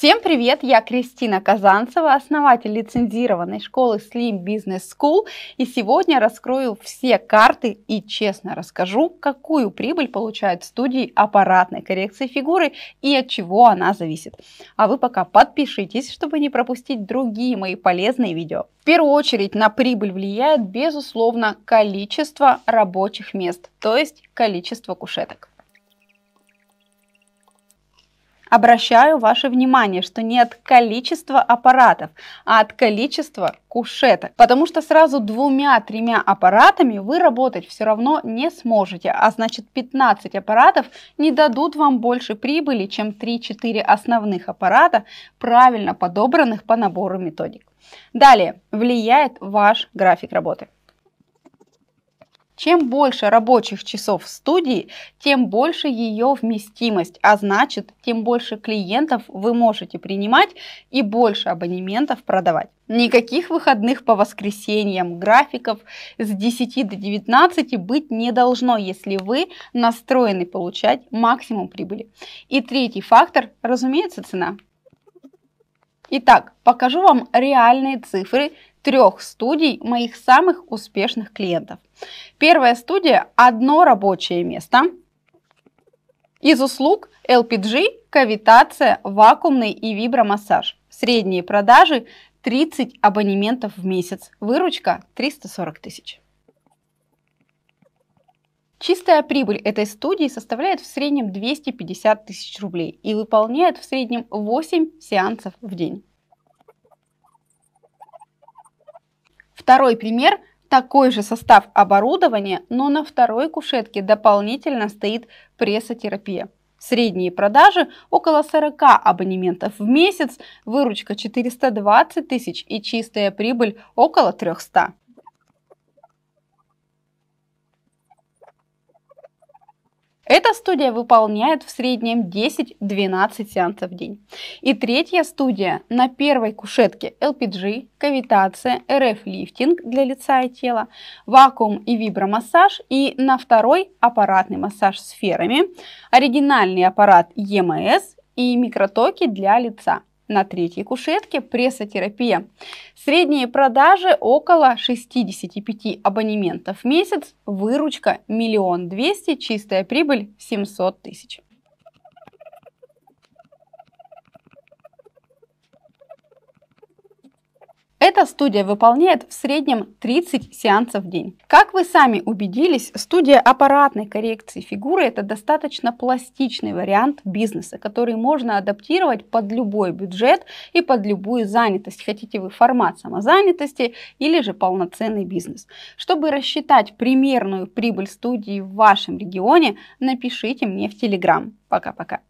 Всем привет! Я Кристина Казанцева, основатель лицензированной школы Slim Business School. И сегодня раскрою все карты и честно расскажу, какую прибыль получают студии аппаратной коррекции фигуры и от чего она зависит. А вы пока подпишитесь, чтобы не пропустить другие мои полезные видео. В первую очередь на прибыль влияет, безусловно, количество рабочих мест, то есть количество кушеток. Обращаю ваше внимание, что не от количества аппаратов, а от количества кушеток. Потому что сразу двумя-тремя аппаратами вы работать все равно не сможете. А значит 15 аппаратов не дадут вам больше прибыли, чем 3-4 основных аппарата, правильно подобранных по набору методик. Далее влияет ваш график работы. Чем больше рабочих часов в студии, тем больше ее вместимость, а значит, тем больше клиентов вы можете принимать и больше абонементов продавать. Никаких выходных по воскресеньям, графиков с 10 до 19 быть не должно, если вы настроены получать максимум прибыли. И третий фактор, разумеется, цена. Итак, покажу вам реальные цифры трех студий моих самых успешных клиентов. Первая студия – одно рабочее место. Из услуг LPG, кавитация, вакуумный и вибромассаж. Средние продажи 30 абонементов в месяц. Выручка 340 тысяч. Чистая прибыль этой студии составляет в среднем 250 тысяч рублей и выполняет в среднем 8 сеансов в день. Второй пример – такой же состав оборудования, но на второй кушетке дополнительно стоит прессотерапия. Средние продажи около 40 абонементов в месяц, выручка 420 тысяч и чистая прибыль около 300. Эта студия выполняет в среднем 10-12 сеансов в день. И третья студия на первой кушетке LPG, кавитация, РФ-лифтинг для лица и тела, вакуум и вибромассаж и на второй аппаратный массаж сферами, оригинальный аппарат ЕМС и микротоки для лица – на третьей кушетке прессотерапия. Средние продажи около 65 абонементов в месяц, выручка 1 миллион 200, чистая прибыль 700 тысяч. Эта студия выполняет в среднем 30 сеансов в день. Как вы сами убедились, студия аппаратной коррекции фигуры – это достаточно пластичный вариант бизнеса, который можно адаптировать под любой бюджет и под любую занятость. Хотите вы формат самозанятости или же полноценный бизнес. Чтобы рассчитать примерную прибыль студии в вашем регионе, напишите мне в Телеграм. Пока-пока.